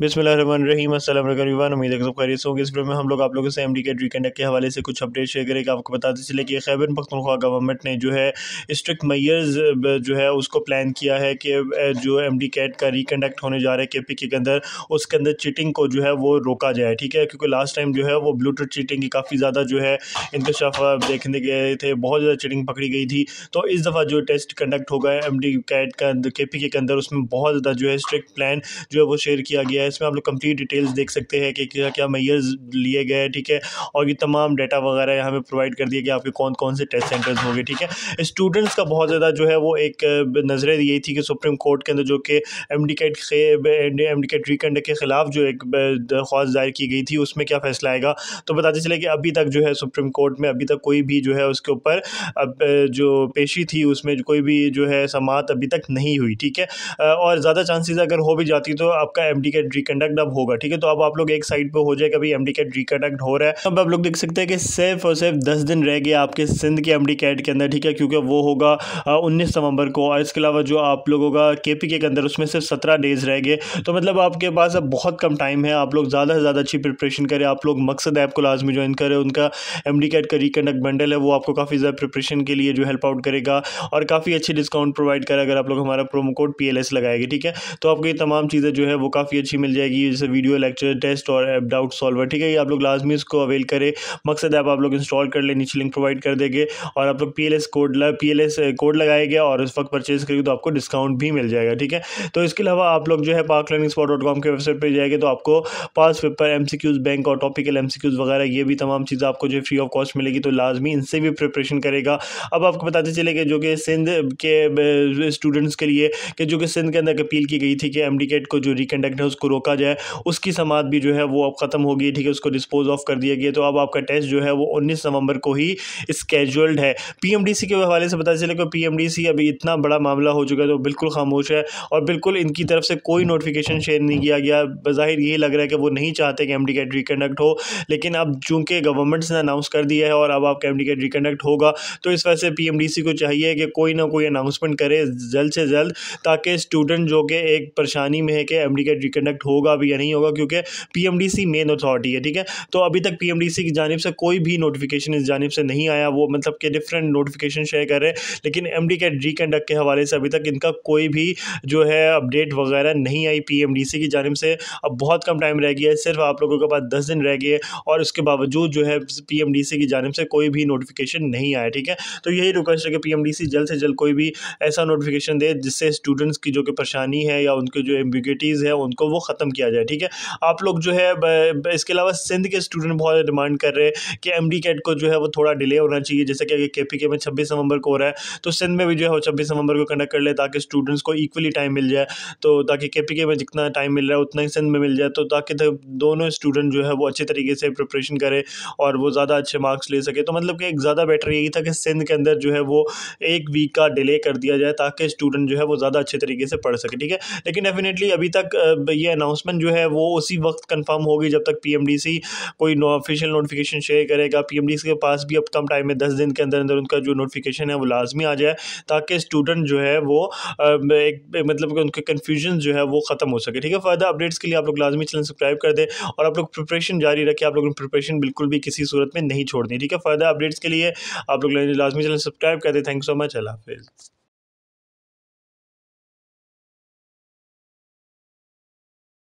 बिसमीम उम्मीद है सब होंगे इस वीडियो में हम लोग आप लोगों से एम डी के कंडक्ट के हवाले से कुछ अपडेट शेयर करेंगे आपको बताते चले कि खैबर पखतनख्वा गवर्नमेंट ने जो है स्ट्रिक्ट मैयर्स जो है उसको प्लान किया है कि जो एम डी कैट का रिकंडक्ट होने जा रहा है के पी के अंदर उसके अंदर चीटिंग को जो है वो रोका जाए ठीक है क्योंकि लास्ट टाइम जो है वो ब्लूटूथ चीटिंग की काफ़ी ज़्यादा जो है इंकशाफ देखने गए थे बहुत ज़्यादा चीटिंग पकड़ी गई थी तो इस दफ़ा जो टेस्ट कंडक्ट होगा एम डी कैट का के पी के अंदर उसमें बहुत ज़्यादा जो है स्ट्रिक्ट प्लान जो है वो शेयर किया गया है इसमें आप लोग कंप्लीट डिटेल्स देख सकते हैं कि क्या क्या मैयर्स लिए गए ठीक है और ये तमाम डाटा वगैरह यहाँ पे प्रोवाइड कर दिया कि आपके कौन कौन से टेस्ट सेंटर्स होंगे ठीक है स्टूडेंट्स का बहुत ज़्यादा जो है वो एक नज़रें यही थी कि सुप्रीम कोर्ट के अंदर जो कि M D CAT M D CAT रिकंड के ख़िलाफ़ जो एक दरख्वास्त दायर की गई थी उसमें क्या फैसला आएगा तो बताते चले कि अभी तक जो है सुप्रीम कोर्ट में अभी तक कोई भी जो है उसके ऊपर जो पेशी थी उसमें कोई भी जो है समात अभी तक नहीं हुई ठीक है और ज़्यादा चांसेस अगर हो भी जाती तो आपका एम डी कैट रिकंडक्ट अब होगा ठीक है तो अब आप लोग एक साइड पर हो जाए कभी एम कैट रिकंडक्ट हो रहा है अब आप लोग देख सकते हैं कि सिर्फ और सिर्फ दस दिन रह गए आपके सिंध के एम कैट के अंदर ठीक है क्योंकि वो होगा उन्नीस नवंबर को और इसके अलावा जो आप लोगों का के पी के अंदर उसमें सिर्फ सत्रह डेज रह गए तो मतलब आपके पास अब बहुत कम टाइम है आप लोग ज़्यादा से ज़्यादा अच्छी प्रिपरेशन करें आप लोग मकसद ऐप को लाजमी ज्वाइन करें उनका एम कैट का रिकंडक्ट बंडल है वो आपको काफ़ी ज़्यादा प्रिपरेशन के लिए जो हेल्प आउट करेगा और काफ़ी अच्छे डिस्काउंट प्रोवाइड करें अगर आप लोग हमारा प्रोमो कोड पी लगाएंगे ठीक है तो आपको ये तमाम चीज़ें जो है वो काफ़ी अच्छी मिल जाएगी जैसे वीडियो लेक्चर टेस्ट और एप डाउट सॉल्वर ठीक है ये आप लोग लाजमी इसको अवेल करें मकसद ऐप आप लोग इंस्टॉल कर लें नीचे लिंक प्रोवाइड कर देंगे और आप लोग P code P L code लगाएगा और इस वक्त परचेज़ करेंगे तो आपको डिस्काउंट भी मिल जाएगा ठीक है तो इसके अलावा आप लोग जो है park learning spot dot com के वेबसाइट पर जाएंगे तो आपको past paper M C Qs bank और टॉपिकल एम सी क्यूज़ वगैरह ये भी तमाम चीज़ें आपको जो है फ्री ऑफ कॉस्ट मिलेगी तो लाजमी इनसे भी प्रिपरेशन करेगा अब आपको बताते चले कि जो कि सिंध के स्टूडेंट्स eh, के लिए कि जो कि सिंध के अंदर अपील की गई थी कि एम को जो रिकंडक्ट है उसको रोका जाए उसकी समात भी जो है वो अब ख़त्म हो गई ठीक है उसको डिस्पोज ऑफ कर दिया गया तो अब आपका टेस्ट जो है वो उन्नीस नवंबर को ही स्केजुअल्ड है पी के हवाले से पता चले कि पी अभी इतना बड़ा मामला हो चुका है तो बिल्कुल खामोश है और बिल्कुल इनकी तरफ से कोई नोटिफिकेशन शेयर नहीं किया गया बाहिर यही लग रहा है कि वो नहीं चाहते कि एम कैट रिकनडक्ट हो लेकिन अब चूँकि गवर्नमेंट्स ने अनाउंस कर दिया है और अब आपका एम कैट रिकनडक्ट होगा तो इस वजह से पी को चाहिए कि कोई ना कोई अनाउंसमेंट करे जल्द से जल्द ताकि स्टूडेंट जो कि एक परेशानी में है कि एम कैट इफेक्ट होगा भी या नहीं होगा क्योंकि पीएमडीसी मेन अथॉरिटी है ठीक है तो अभी तक पीएमडीसी की जानब से कोई भी नोटिफिकेशन इस जानब से नहीं आया वो मतलब के डिफरेंट नोटिफिकेशन शेयर कर रहे हैं लेकिन एम डी के डी कंडक्ट के हवाले से अभी तक इनका कोई भी जो है अपडेट वगैरह नहीं आई पी एम डी सी की जानब से अब बहुत कम टाइम रह गया है सिर्फ आप लोगों के पास दस दिन रह गए और उसके बावजूद जो है पी एम डी सी की जानब से कोई भी नोटिफिकेशन नहीं आया ठीक है तो यही रिक्वेस्ट है कि पी एम डी सी जल्द से जल्द कोई भी ऐसा नोटिफिकेशन दे जिससे स्टूडेंट्स की जो कि परेशानी है या उनके जो एम्बिगेटीज़ है उनको वो ख़त्म किया जाए ठीक है आप लोग जो है इसके अलावा सिंध के स्टूडेंट बहुत डिमांड कर रहे हैं कि एम कैट को जो है वो थोड़ा डिले होना चाहिए जैसे कि के पी के में छब्बीस नवंबर को हो रहा है तो सिंध में भी जो है वो छब्बीस नवंबर को कंडक्ट कर ले ताकि स्टूडेंट्स को इक्वली टाइम मिल जाए तो ताकि के पी के में जितना टाइम मिल रहा है उतना ही सिंध में मिल जाए तो ताकि दोनों स्टूडेंट जो है वो अच्छे तरीके से प्रिपरेशन करें और वो ज़्यादा अच्छे मार्क्स ले सके तो मतलब कि एक ज़्यादा बेटर यही था कि सिंध के अंदर जो है वो एक वीक का डिले कर दिया जाए ताकि स्टूडेंट जो है वो ज़्यादा अच्छे तरीके से पढ़ सके ठीक है लेकिन डेफिनेटली अभी तक ये अनाउंसमेंट जो है वो उसी वक्त कंफर्म होगी जब तक पीएमडीसी कोई ऑफिशियल नोटिफिकेशन शेयर करेगा पीएमडीसी के पास भी अब कम टाइम में दस दिन के अंदर अंदर उनका जो नोटिफिकेशन है वो लाजमी आ जाए ताकि स्टूडेंट जो है वो एक मतलब उनके कन्फ्यूजन जो है वो ख़त्म हो सके ठीक है फ़ायदा अपडेट्स के लिए आप लोग लाजमी चैनल सब्सक्राइब कर दें और आप लोग प्रिपरेशन जारी रखें आप लोग प्रिपरेशन बिल्कुल भी किसी सूरत में नहीं छोड़नी ठीक है फ़ायदा अपडेट्स के लिए आप लोग लाजमी चैनल सब्सक्राइब कर दें थैंक यू सो मच अल्लाह हाफिज़